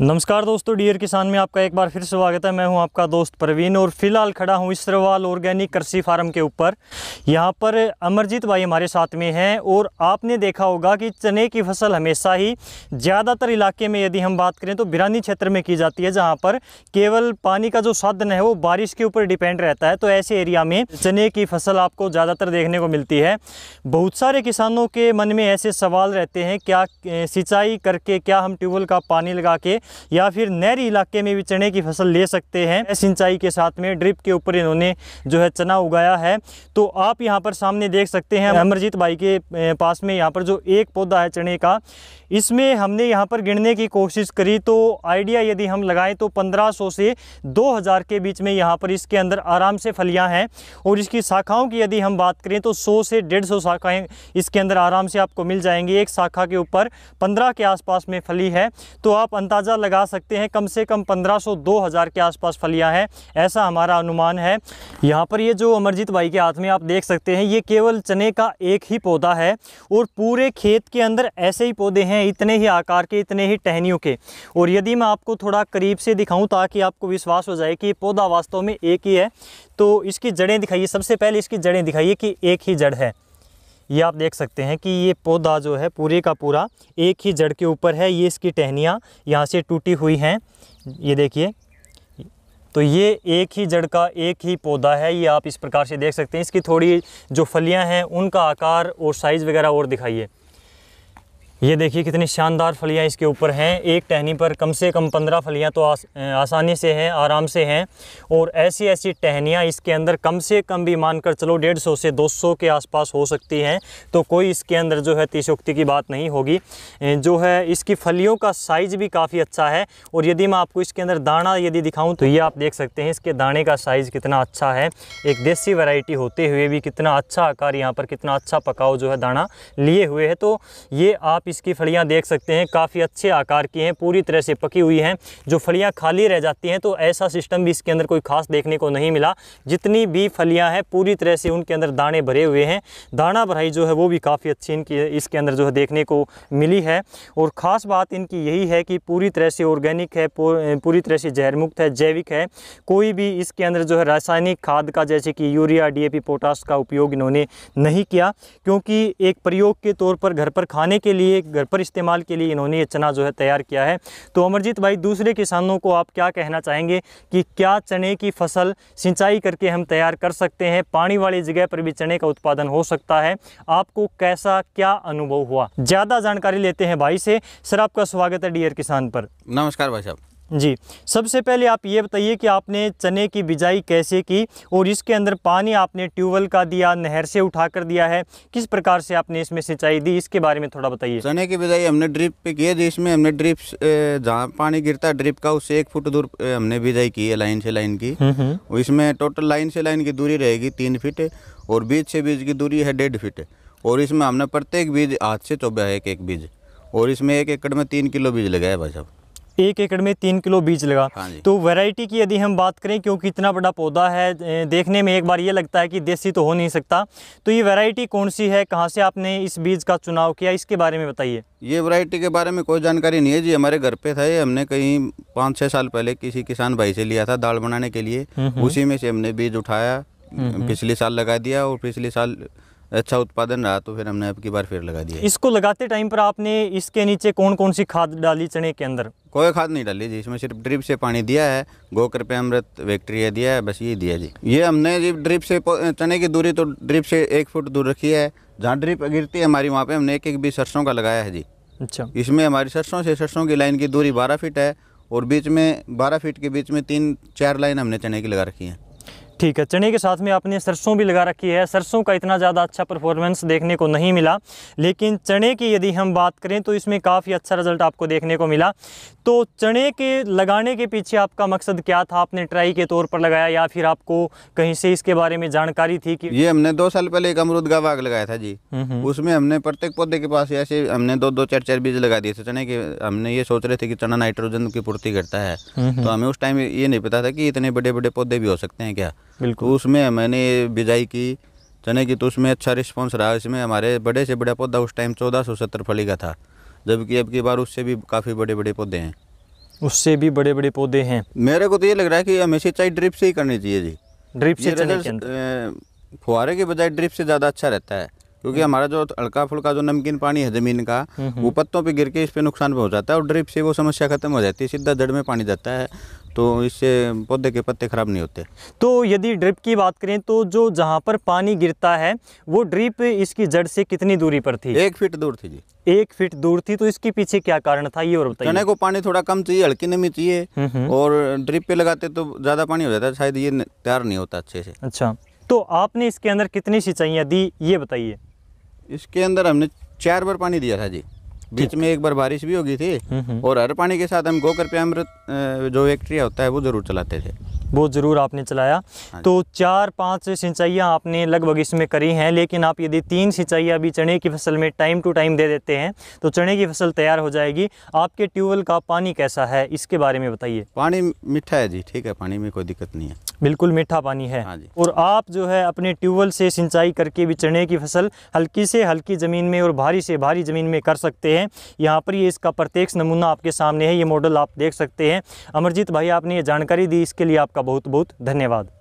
नमस्कार दोस्तों डियर किसान में आपका एक बार फिर स्वागत है मैं हूं आपका दोस्त प्रवीण और फिलहाल खड़ा हूं इसरवाल ऑर्गेनिक कृषि फार्म के ऊपर यहां पर अमरजीत भाई हमारे साथ में हैं और आपने देखा होगा कि चने की फसल हमेशा ही ज़्यादातर इलाके में यदि हम बात करें तो बिरानी क्षेत्र में की जाती है जहाँ पर केवल पानी का जो साधन है वो बारिश के ऊपर डिपेंड रहता है तो ऐसे एरिया में चने की फसल आपको ज़्यादातर देखने को मिलती है बहुत सारे किसानों के मन में ऐसे सवाल रहते हैं क्या सिंचाई करके क्या हम ट्यूबवेल का पानी लगा के या फिर नहरी इलाके में भी चने की फसल ले सकते हैं सिंचाई के साथ में ड्रिप के ऊपर इन्होंने जो है चना उगाया है तो आप यहाँ पर सामने देख सकते हैं अमरजीत भाई के पास में यहाँ पर जो एक पौधा है चने का इसमें हमने यहाँ पर गिनने की कोशिश करी तो आइडिया यदि हम लगाएं तो 1500 से 2000 के बीच में यहाँ पर इसके अंदर आराम से फलियाँ हैं और इसकी शाखाओं की यदि हम बात करें तो 100 से 150 शाखाएं इसके अंदर आराम से आपको मिल जाएंगी एक शाखा के ऊपर 15 के आसपास में फली है तो आप अंदाज़ा लगा सकते हैं कम से कम 1500-2000 के आसपास फलियां हैं ऐसा हमारा अनुमान है यहाँ पर ये जो अमरजीत भाई के हाथ में आप देख सकते हैं ये केवल चने का एक ही पौधा है और पूरे खेत के अंदर ऐसे ही पौधे हैं इतने ही आकार के इतने ही टहनियों के और यदि मैं आपको थोड़ा करीब से दिखाऊं ताकि आपको विश्वास हो जाए कि पौधा वास्तव में एक ही है तो इसकी जड़ें दिखाइए सबसे पहले इसकी जड़ें दिखाइए कि एक ही जड़ है ये आप देख सकते हैं कि ये पौधा जो है पूरे का पूरा एक ही जड़ के ऊपर है ये इसकी टहनियाँ यहाँ से टूटी हुई हैं ये देखिए तो ये एक ही जड़ का एक ही पौधा है ये आप इस प्रकार से देख सकते हैं इसकी थोड़ी जो फलियां हैं उनका आकार और साइज़ वगैरह और दिखाइए ये देखिए कितनी शानदार फलियाँ इसके ऊपर हैं एक टहनी पर कम से कम पंद्रह फलियाँ तो आस, आसानी से हैं आराम से हैं और ऐसी ऐसी टहनियाँ इसके अंदर कम से कम भी मानकर चलो डेढ़ सौ से दो सौ के आसपास हो सकती हैं तो कोई इसके अंदर जो है तीसोक्ति की बात नहीं होगी जो है इसकी फलियों का साइज़ भी काफ़ी अच्छा है और यदि मैं आपको इसके अंदर दाना यदि दिखाऊँ तो ये आप देख सकते हैं इसके दाने का साइज़ कितना अच्छा है एक देसी वैरायटी होते हुए भी कितना अच्छा आकार यहाँ पर कितना अच्छा पकाओ जो है दाना लिए हुए है तो ये आप इसकी फलियाँ देख सकते हैं काफ़ी अच्छे आकार की हैं पूरी तरह से पकी हुई हैं जो फलियाँ खाली रह जाती हैं तो ऐसा सिस्टम भी इसके अंदर कोई खास देखने को नहीं मिला जितनी भी फलियाँ हैं पूरी तरह से उनके अंदर दाने भरे हुए हैं दाना भराई जो है वो भी काफ़ी अच्छी इनकी इसके अंदर जो है देखने को मिली है और ख़ास बात इनकी यही है कि पूरी तरह से ऑर्गेनिक है पूरी तरह से जहरमुक्त है जैविक है कोई भी इसके अंदर जो है रासायनिक खाद का जैसे कि यूरिया पी पोटास का उपयोग इन्होंने नहीं किया क्योंकि एक प्रयोग के तौर पर घर पर खाने के लिए लिए घर पर इस्तेमाल के लिए इन्होंने ये चना जो है तैयार किया है तो अमरजीत भाई दूसरे किसानों को आप क्या कहना चाहेंगे कि क्या चने की फसल सिंचाई करके हम तैयार कर सकते हैं पानी वाली जगह पर भी चने का उत्पादन हो सकता है आपको कैसा क्या अनुभव हुआ ज़्यादा जानकारी लेते हैं भाई से सर आपका स्वागत है डियर किसान पर नमस्कार भाई साहब जी सबसे पहले आप ये बताइए कि आपने चने की बिजाई कैसे की और इसके अंदर पानी आपने ट्यूबवेल का दिया नहर से उठा कर दिया है किस प्रकार से आपने इसमें सिंचाई दी इसके बारे में थोड़ा बताइए चने की बिजाई हमने ड्रिप पे की है इसमें हमने ड्रिप जहाँ पानी गिरता है ड्रिप का उससे एक फुट दूर हमने बिजाई की है लाइन से लाइन की हम्म, हम्म। इसमें टोटल लाइन से लाइन की दूरी रहेगी तीन फिट और बीज से बीज की दूरी है डेढ़ फीट और इसमें हमने प्रत्येक बीज हाथ से चौबा है एक एक बीज और इसमें एक एकड़ में तीन किलो बीज लगाया भाई साहब एक एकड़ में तीन किलो बीज लगा हाँ तो वैरायटी की यदि हम बात करें क्योंकि इतना बड़ा पौधा है देखने में एक बार ये लगता है कि देसी तो हो नहीं सकता तो ये वैरायटी कौन सी है कहाँ से आपने इस बीज का चुनाव किया इसके बारे में बताइए ये वैरायटी के बारे में कोई जानकारी नहीं है जी हमारे घर पे था ये हमने कहीं पाँच छः साल पहले किसी किसान भाई से लिया था दाल बनाने के लिए हम्म, हम्म। उसी में से हमने बीज उठाया हम्म, पिछले साल लगा दिया और पिछले साल अच्छा उत्पादन रहा तो फिर हमने अब की बार फिर लगा दिया इसको लगाते टाइम पर आपने इसके नीचे कौन कौन सी खाद डाली चने के अंदर कोई खाद नहीं डाली जी इसमें सिर्फ ड्रिप से पानी दिया है गोकर पे अमृत बैक्टीरिया दिया है बस ये दिया जी ये हमने जी ड्रिप से चने की दूरी तो ड्रिप से एक फुट दूर रखी है जहाँ ड्रिप गिरती है हमारी वहाँ पे हमने एक एक बीस सरसों का लगाया है जी अच्छा इसमें हमारी सरसों से सरसों की लाइन की दूरी बारह फीट है और बीच में बारह फीट के बीच में तीन चार लाइन हमने चने की लगा रखी है ठीक है चने के साथ में आपने सरसों भी लगा रखी है सरसों का इतना ज़्यादा अच्छा परफॉर्मेंस देखने को नहीं मिला लेकिन चने की यदि हम बात करें तो इसमें काफ़ी अच्छा रिजल्ट आपको देखने को मिला तो चने के लगाने के पीछे आपका मकसद क्या था आपने ट्राई के तौर पर लगाया या फिर आपको कहीं से इसके बारे में जानकारी थी कि ये हमने दो साल पहले एक अमरुद का बाग लगाया था जी हम्म, हम्म। उसमें हमने प्रत्येक पौधे के पास ऐसे हमने दो दो चार चार बीज लगा दिए थे चने के हमने ये सोच रहे थे कि चना नाइट्रोजन की पूर्ति करता है हम्म, तो हमें उस टाइम ये नहीं पता था कि इतने बड़े बड़े पौधे भी हो सकते हैं क्या बिल्कुल तो उसमें मैंने बिजाई की चने की तो उसमें अच्छा रिस्पॉन्स रहा इसमें हमारे बड़े से बड़ा पौधा उस टाइम चौदह सौ सत्तर फली का था जबकि अब की बार उससे भी काफ़ी बड़े बड़े पौधे हैं उससे भी बड़े बड़े पौधे हैं मेरे को तो ये लग रहा है कि हमें सिंचाई ड्रिप से ही करनी चाहिए जी ड्रिप से फुहारे के बजाय ड्रिप से ज़्यादा अच्छा रहता है क्योंकि हमारा जो हल्का फुल्का जो नमकीन पानी है ज़मीन का हम्म, हम्म। वो पत्तों पे गिर के इस पे नुकसान पहुंचाता है और ड्रिप से वो समस्या खत्म हो जाती है सीधा जड़ में पानी जाता है तो इससे पौधे के पत्ते ख़राब नहीं होते तो यदि ड्रिप की बात करें तो जो जहाँ पर पानी गिरता है वो ड्रिप इसकी जड़ से कितनी दूरी पर थी एक फीट दूर थी जी एक फीट दूर थी तो इसके पीछे क्या कारण था ये और बताइए चने को पानी थोड़ा कम चाहिए हल्की नमी चाहिए हम्म, हम्म। और ड्रिप पे लगाते तो ज़्यादा पानी हो जाता शायद ये तैयार नहीं होता अच्छे से अच्छा तो आपने इसके अंदर कितनी सिंचाइयाँ दी ये बताइए इसके अंदर हमने चार बार पानी दिया था जी बीच में एक बार बारिश भी होगी थी हम्म, हम्म। और हर पानी के साथ हम गोकर अमृत जो फैक्ट्रिया होता है वो जरूर चलाते थे वो ज़रूर आपने चलाया हाँ तो चार पांच सिंचाइयाँ आपने लगभग इसमें करी हैं लेकिन आप यदि तीन सिंचाइयाँ भी चने की फसल में टाइम टू टाइम दे देते हैं तो चने की फसल तैयार हो जाएगी आपके ट्यूबवेल का पानी कैसा है इसके बारे में बताइए पानी मीठा है जी ठीक है पानी में कोई दिक्कत नहीं है बिल्कुल मीठा पानी है हाँ और आप जो है अपने ट्यूबवेल से सिंचाई करके भी चने की फसल हल्की से हल्की ज़मीन में और भारी से भारी ज़मीन में कर सकते हैं यहाँ पर ये इसका प्रत्यक्ष नमूना आपके सामने है ये मॉडल आप देख सकते हैं अमरजीत भाई आपने ये जानकारी दी इसके लिए आपका बहुत बहुत धन्यवाद